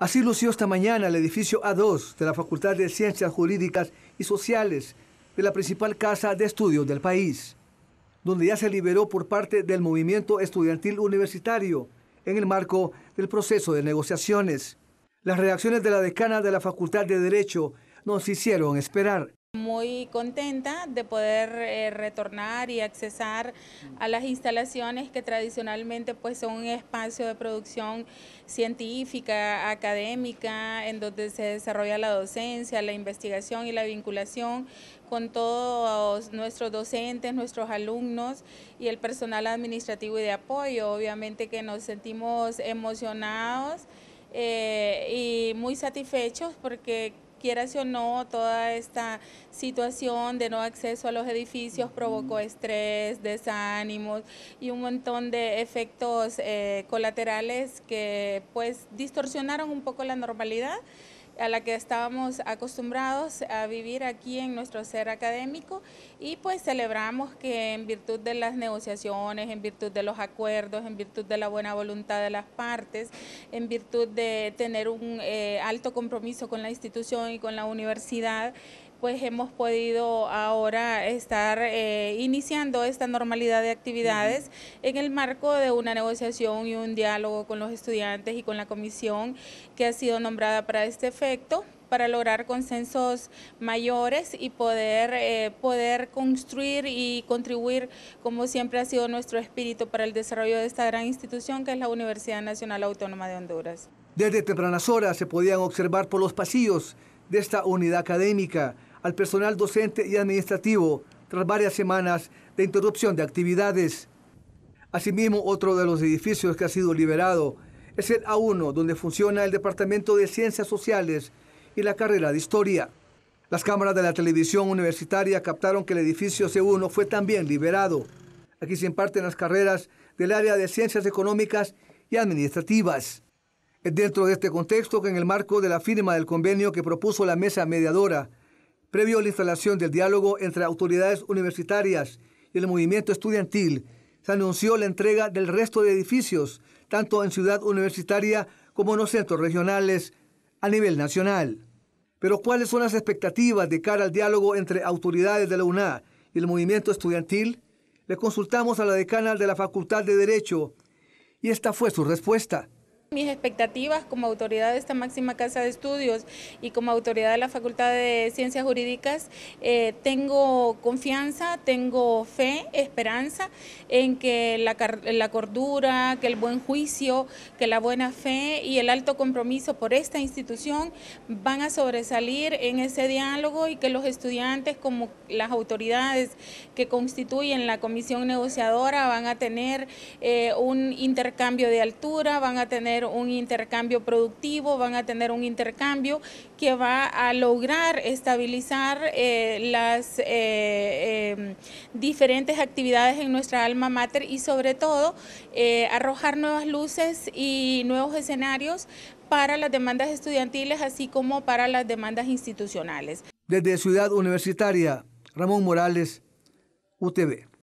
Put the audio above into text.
Así lució esta mañana el edificio A2 de la Facultad de Ciencias Jurídicas y Sociales de la principal casa de estudios del país, donde ya se liberó por parte del movimiento estudiantil universitario en el marco del proceso de negociaciones. Las reacciones de la decana de la Facultad de Derecho nos hicieron esperar. Muy contenta de poder eh, retornar y accesar a las instalaciones que tradicionalmente pues son un espacio de producción científica, académica, en donde se desarrolla la docencia, la investigación y la vinculación con todos nuestros docentes, nuestros alumnos y el personal administrativo y de apoyo. Obviamente que nos sentimos emocionados eh, y muy satisfechos porque si o no, toda esta situación de no acceso a los edificios provocó estrés, desánimos y un montón de efectos eh, colaterales que pues distorsionaron un poco la normalidad a la que estábamos acostumbrados a vivir aquí en nuestro ser académico y pues celebramos que en virtud de las negociaciones, en virtud de los acuerdos, en virtud de la buena voluntad de las partes, en virtud de tener un eh, alto compromiso con la institución y con la universidad, pues hemos podido ahora estar eh, iniciando esta normalidad de actividades en el marco de una negociación y un diálogo con los estudiantes y con la comisión que ha sido nombrada para este efecto para lograr consensos mayores y poder, eh, poder construir y contribuir, como siempre ha sido nuestro espíritu, para el desarrollo de esta gran institución que es la Universidad Nacional Autónoma de Honduras. Desde tempranas horas se podían observar por los pasillos de esta unidad académica, al personal docente y administrativo, tras varias semanas de interrupción de actividades. Asimismo, otro de los edificios que ha sido liberado es el A1, donde funciona el Departamento de Ciencias Sociales y la carrera de Historia. Las cámaras de la televisión universitaria captaron que el edificio C1 fue también liberado. Aquí se imparten las carreras del área de Ciencias Económicas y Administrativas dentro de este contexto que en el marco de la firma del convenio que propuso la mesa mediadora, previo a la instalación del diálogo entre autoridades universitarias y el movimiento estudiantil, se anunció la entrega del resto de edificios, tanto en ciudad universitaria como en los centros regionales a nivel nacional. Pero ¿cuáles son las expectativas de cara al diálogo entre autoridades de la UNA y el movimiento estudiantil? Le consultamos a la decana de la Facultad de Derecho y esta fue su respuesta. Mis expectativas como autoridad de esta máxima casa de estudios y como autoridad de la Facultad de Ciencias Jurídicas, eh, tengo confianza, tengo fe, esperanza en que la, cordura, que el buen juicio, que la buena fe y el alto compromiso por esta institución van a sobresalir en ese diálogo y que los estudiantes como las autoridades que constituyen la comisión negociadora van a tener eh, un intercambio de altura, van a tener un intercambio productivo, van a tener un intercambio que va a lograr estabilizar eh, las eh, em, diferentes actividades en nuestra alma mater y sobre todo eh, arrojar nuevas luces y nuevos escenarios para las demandas estudiantiles, así como para las demandas institucionales. Desde Ciudad Universitaria, Ramón Morales, UTV.